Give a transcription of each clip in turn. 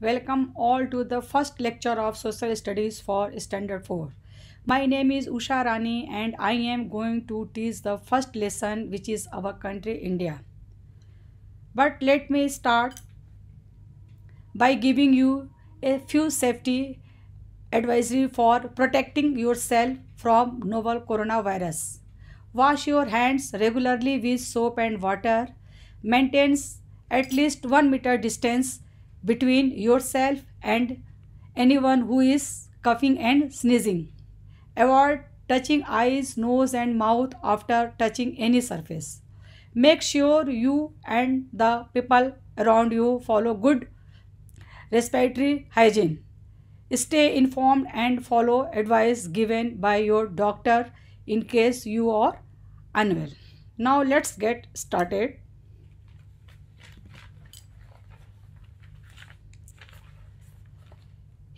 Welcome all to the first lecture of Social Studies for Standard 4. My name is Usha Rani and I am going to teach the first lesson which is our country India. But let me start by giving you a few safety advisory for protecting yourself from novel coronavirus. Wash your hands regularly with soap and water. Maintain at least 1 meter distance between yourself and anyone who is coughing and sneezing. Avoid touching eyes, nose, and mouth after touching any surface. Make sure you and the people around you follow good respiratory hygiene. Stay informed and follow advice given by your doctor in case you are unwell. Now, let's get started.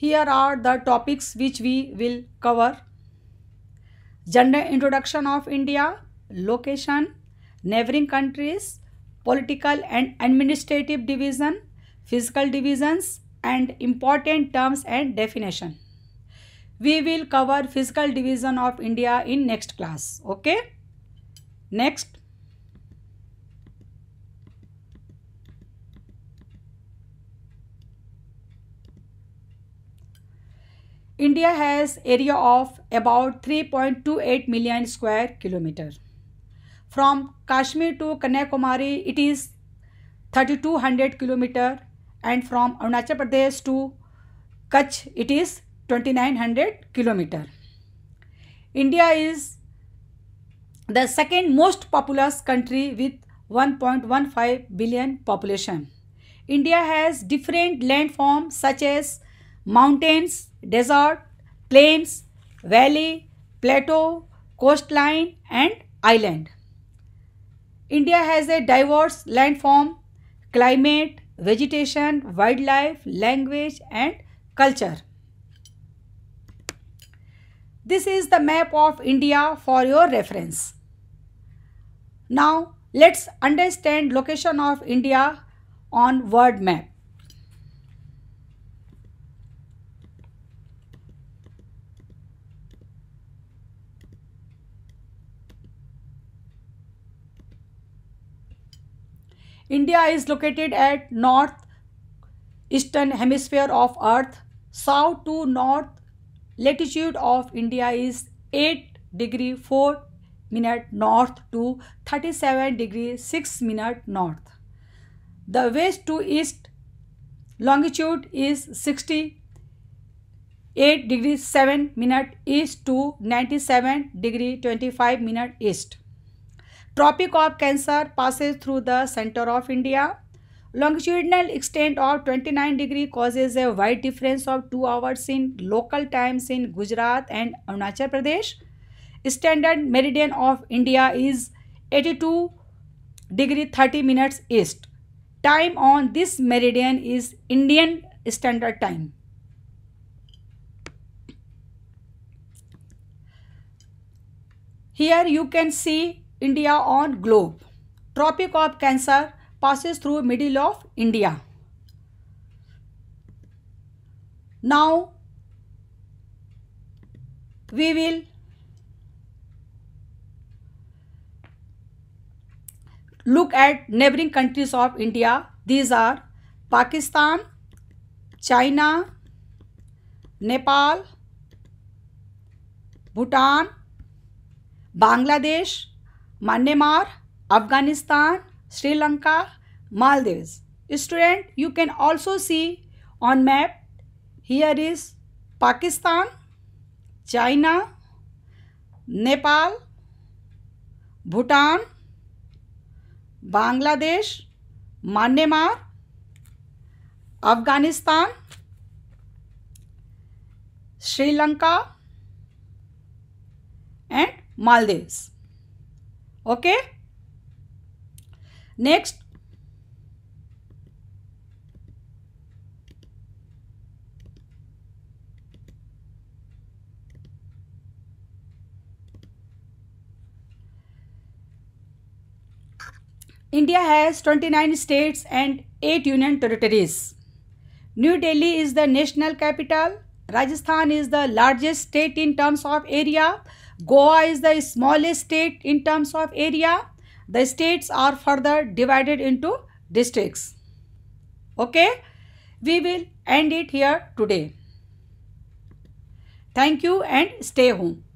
Here are the topics which we will cover. General introduction of India, location, neighboring countries, political and administrative division, physical divisions and important terms and definition. We will cover physical division of India in next class. Okay. Next. India has area of about 3.28 million square kilometer. From Kashmir to Kanyakumari, it is 3200 kilometer and from Arunachal Pradesh to Kutch, it is 2900 kilometer. India is the second most populous country with 1.15 billion population. India has different landforms such as mountains, desert, plains, valley, plateau, coastline and island. India has a diverse landform, climate, vegetation, wildlife, language and culture. This is the map of India for your reference. Now let's understand location of India on world map. India is located at north eastern hemisphere of earth. South to north latitude of India is 8 degree 4 minute north to 37 degree 6 minute north. The west to east longitude is 68 degree 7 minute east to 97 degree 25 minute east. Tropic of Cancer passes through the center of India. Longitudinal extent of 29 degree causes a wide difference of 2 hours in local times in Gujarat and Arunachal Pradesh. Standard meridian of India is 82 degree 30 minutes east. Time on this meridian is Indian Standard Time. Here you can see India on globe. Tropic of Cancer passes through middle of India. Now we will look at neighboring countries of India. These are Pakistan, China, Nepal, Bhutan, Bangladesh, Myanmar Afghanistan Sri Lanka Maldives student you can also see on map here is Pakistan China Nepal Bhutan Bangladesh Myanmar Afghanistan Sri Lanka and Maldives okay next India has 29 states and 8 union territories. New Delhi is the national capital. Rajasthan is the largest state in terms of area Goa is the smallest state in terms of area. The states are further divided into districts. Okay. We will end it here today. Thank you and stay home.